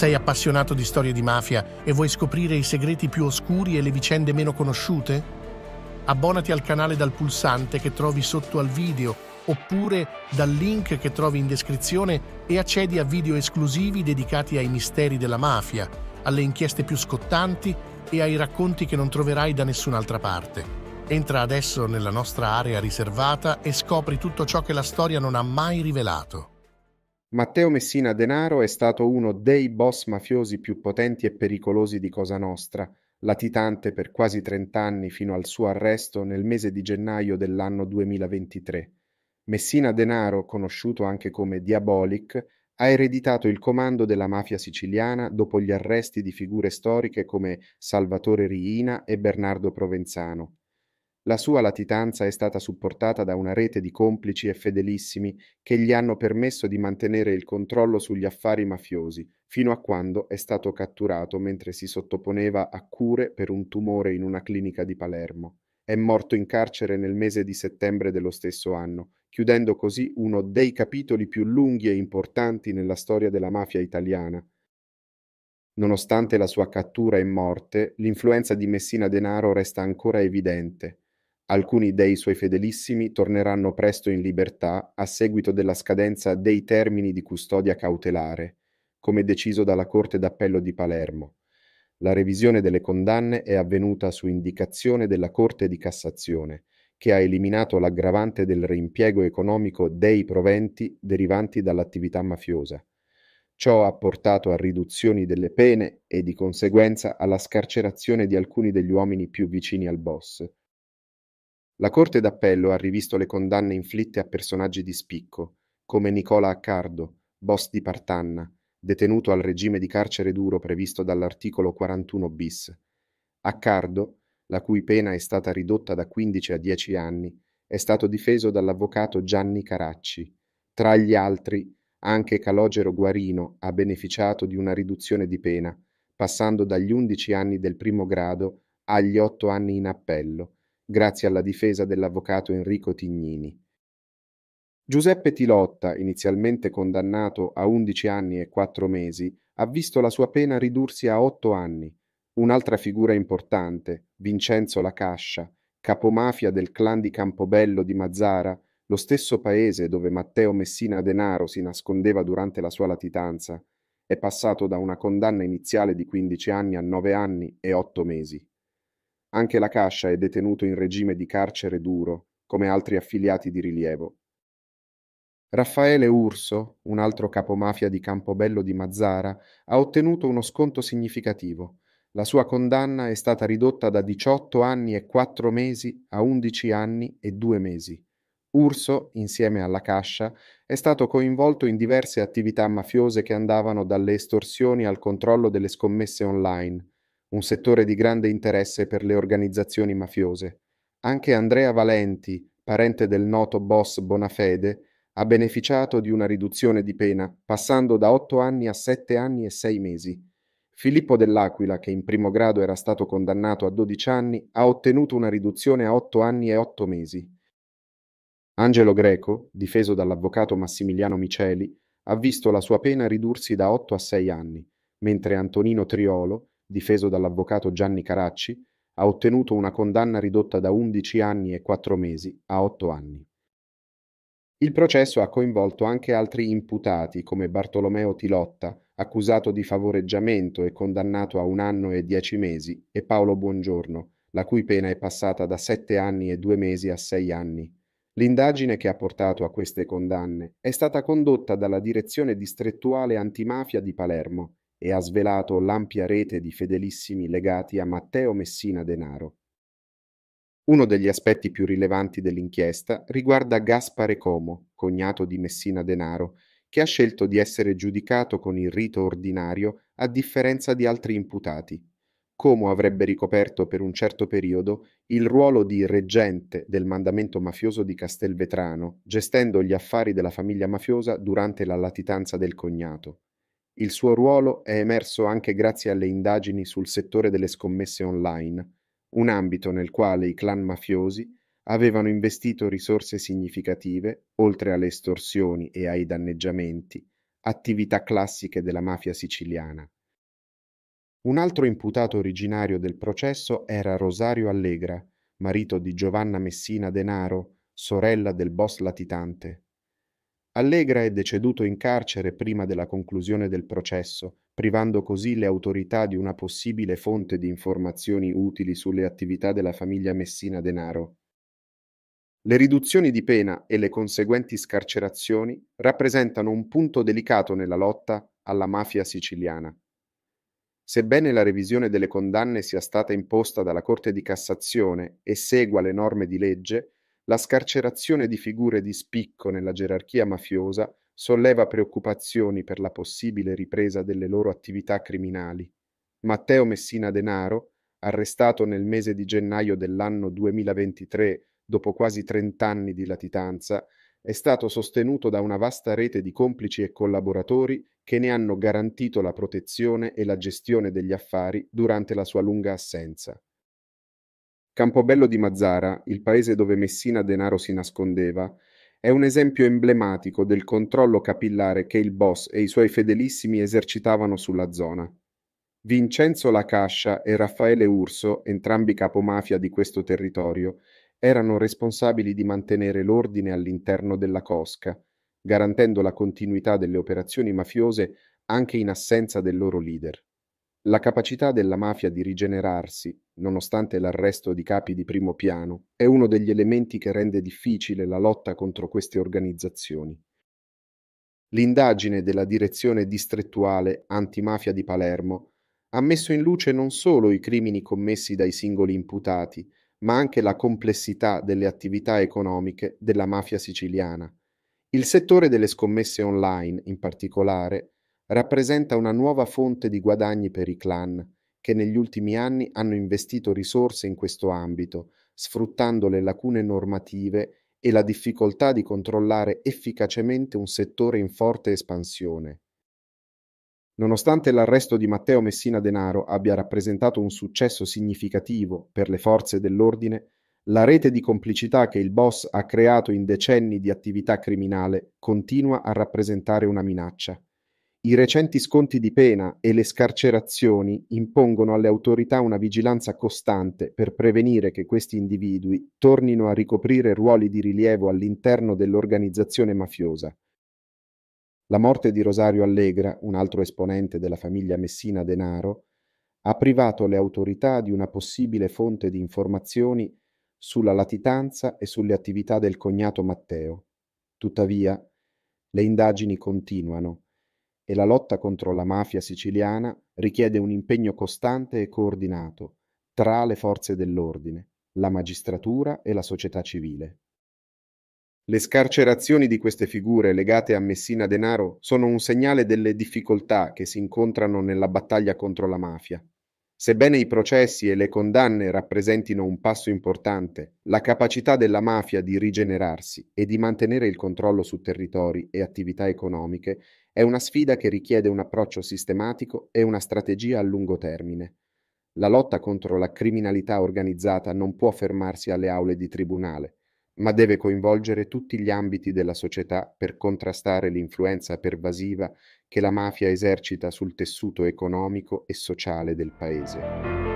Sei appassionato di storie di mafia e vuoi scoprire i segreti più oscuri e le vicende meno conosciute? Abbonati al canale dal pulsante che trovi sotto al video oppure dal link che trovi in descrizione e accedi a video esclusivi dedicati ai misteri della mafia, alle inchieste più scottanti e ai racconti che non troverai da nessun'altra parte. Entra adesso nella nostra area riservata e scopri tutto ciò che la storia non ha mai rivelato. Matteo Messina Denaro è stato uno dei boss mafiosi più potenti e pericolosi di Cosa Nostra, latitante per quasi trent'anni fino al suo arresto nel mese di gennaio dell'anno 2023. Messina Denaro, conosciuto anche come Diabolic, ha ereditato il comando della mafia siciliana dopo gli arresti di figure storiche come Salvatore Riina e Bernardo Provenzano. La sua latitanza è stata supportata da una rete di complici e fedelissimi che gli hanno permesso di mantenere il controllo sugli affari mafiosi, fino a quando è stato catturato mentre si sottoponeva a cure per un tumore in una clinica di Palermo. È morto in carcere nel mese di settembre dello stesso anno, chiudendo così uno dei capitoli più lunghi e importanti nella storia della mafia italiana. Nonostante la sua cattura e morte, l'influenza di Messina Denaro resta ancora evidente Alcuni dei suoi fedelissimi torneranno presto in libertà a seguito della scadenza dei termini di custodia cautelare, come deciso dalla Corte d'Appello di Palermo. La revisione delle condanne è avvenuta su indicazione della Corte di Cassazione, che ha eliminato l'aggravante del reimpiego economico dei proventi derivanti dall'attività mafiosa. Ciò ha portato a riduzioni delle pene e di conseguenza alla scarcerazione di alcuni degli uomini più vicini al boss la Corte d'Appello ha rivisto le condanne inflitte a personaggi di spicco, come Nicola Accardo, boss di Partanna, detenuto al regime di carcere duro previsto dall'articolo 41 bis. Accardo, la cui pena è stata ridotta da 15 a 10 anni, è stato difeso dall'avvocato Gianni Caracci. Tra gli altri, anche Calogero Guarino ha beneficiato di una riduzione di pena, passando dagli 11 anni del primo grado agli 8 anni in appello, grazie alla difesa dell'avvocato Enrico Tignini. Giuseppe Tilotta, inizialmente condannato a 11 anni e 4 mesi, ha visto la sua pena ridursi a 8 anni. Un'altra figura importante, Vincenzo Lacascia, capomafia del clan di Campobello di Mazzara, lo stesso paese dove Matteo Messina Denaro si nascondeva durante la sua latitanza, è passato da una condanna iniziale di 15 anni a 9 anni e 8 mesi. Anche la Lacascia è detenuto in regime di carcere duro, come altri affiliati di rilievo. Raffaele Urso, un altro capomafia di Campobello di Mazzara, ha ottenuto uno sconto significativo. La sua condanna è stata ridotta da 18 anni e 4 mesi a 11 anni e 2 mesi. Urso, insieme alla Cascia, è stato coinvolto in diverse attività mafiose che andavano dalle estorsioni al controllo delle scommesse online, un settore di grande interesse per le organizzazioni mafiose. Anche Andrea Valenti, parente del noto boss Bonafede, ha beneficiato di una riduzione di pena, passando da otto anni a sette anni e sei mesi. Filippo dell'Aquila, che in primo grado era stato condannato a 12 anni, ha ottenuto una riduzione a 8 anni e 8 mesi. Angelo Greco, difeso dall'avvocato Massimiliano Miceli, ha visto la sua pena ridursi da 8 a 6 anni, mentre Antonino Triolo difeso dall'avvocato Gianni Caracci, ha ottenuto una condanna ridotta da 11 anni e 4 mesi a 8 anni. Il processo ha coinvolto anche altri imputati come Bartolomeo Tilotta, accusato di favoreggiamento e condannato a un anno e 10 mesi, e Paolo Buongiorno, la cui pena è passata da 7 anni e 2 mesi a 6 anni. L'indagine che ha portato a queste condanne è stata condotta dalla Direzione distrettuale antimafia di Palermo, e ha svelato l'ampia rete di fedelissimi legati a Matteo Messina Denaro. Uno degli aspetti più rilevanti dell'inchiesta riguarda Gaspare Como, cognato di Messina Denaro, che ha scelto di essere giudicato con il rito ordinario a differenza di altri imputati. Como avrebbe ricoperto per un certo periodo il ruolo di reggente del mandamento mafioso di Castelvetrano, gestendo gli affari della famiglia mafiosa durante la latitanza del cognato. Il suo ruolo è emerso anche grazie alle indagini sul settore delle scommesse online, un ambito nel quale i clan mafiosi avevano investito risorse significative, oltre alle estorsioni e ai danneggiamenti, attività classiche della mafia siciliana. Un altro imputato originario del processo era Rosario Allegra, marito di Giovanna Messina Denaro, sorella del boss latitante. Allegra è deceduto in carcere prima della conclusione del processo, privando così le autorità di una possibile fonte di informazioni utili sulle attività della famiglia Messina Denaro. Le riduzioni di pena e le conseguenti scarcerazioni rappresentano un punto delicato nella lotta alla mafia siciliana. Sebbene la revisione delle condanne sia stata imposta dalla Corte di Cassazione e segua le norme di legge, la scarcerazione di figure di spicco nella gerarchia mafiosa solleva preoccupazioni per la possibile ripresa delle loro attività criminali. Matteo Messina Denaro, arrestato nel mese di gennaio dell'anno 2023 dopo quasi 30 anni di latitanza, è stato sostenuto da una vasta rete di complici e collaboratori che ne hanno garantito la protezione e la gestione degli affari durante la sua lunga assenza. Campobello di Mazzara, il paese dove Messina Denaro si nascondeva, è un esempio emblematico del controllo capillare che il boss e i suoi fedelissimi esercitavano sulla zona. Vincenzo Lacascia e Raffaele Urso, entrambi capomafia di questo territorio, erano responsabili di mantenere l'ordine all'interno della cosca, garantendo la continuità delle operazioni mafiose anche in assenza del loro leader. La capacità della mafia di rigenerarsi, nonostante l'arresto di capi di primo piano, è uno degli elementi che rende difficile la lotta contro queste organizzazioni. L'indagine della Direzione distrettuale antimafia di Palermo ha messo in luce non solo i crimini commessi dai singoli imputati, ma anche la complessità delle attività economiche della mafia siciliana. Il settore delle scommesse online, in particolare, rappresenta una nuova fonte di guadagni per i clan, che negli ultimi anni hanno investito risorse in questo ambito, sfruttando le lacune normative e la difficoltà di controllare efficacemente un settore in forte espansione. Nonostante l'arresto di Matteo Messina Denaro abbia rappresentato un successo significativo per le forze dell'ordine, la rete di complicità che il boss ha creato in decenni di attività criminale continua a rappresentare una minaccia. I recenti sconti di pena e le scarcerazioni impongono alle autorità una vigilanza costante per prevenire che questi individui tornino a ricoprire ruoli di rilievo all'interno dell'organizzazione mafiosa. La morte di Rosario Allegra, un altro esponente della famiglia Messina Denaro, ha privato le autorità di una possibile fonte di informazioni sulla latitanza e sulle attività del cognato Matteo. Tuttavia, le indagini continuano e la lotta contro la mafia siciliana richiede un impegno costante e coordinato tra le forze dell'ordine, la magistratura e la società civile. Le scarcerazioni di queste figure legate a Messina Denaro sono un segnale delle difficoltà che si incontrano nella battaglia contro la mafia, Sebbene i processi e le condanne rappresentino un passo importante, la capacità della mafia di rigenerarsi e di mantenere il controllo su territori e attività economiche è una sfida che richiede un approccio sistematico e una strategia a lungo termine. La lotta contro la criminalità organizzata non può fermarsi alle aule di tribunale, ma deve coinvolgere tutti gli ambiti della società per contrastare l'influenza pervasiva che la mafia esercita sul tessuto economico e sociale del Paese.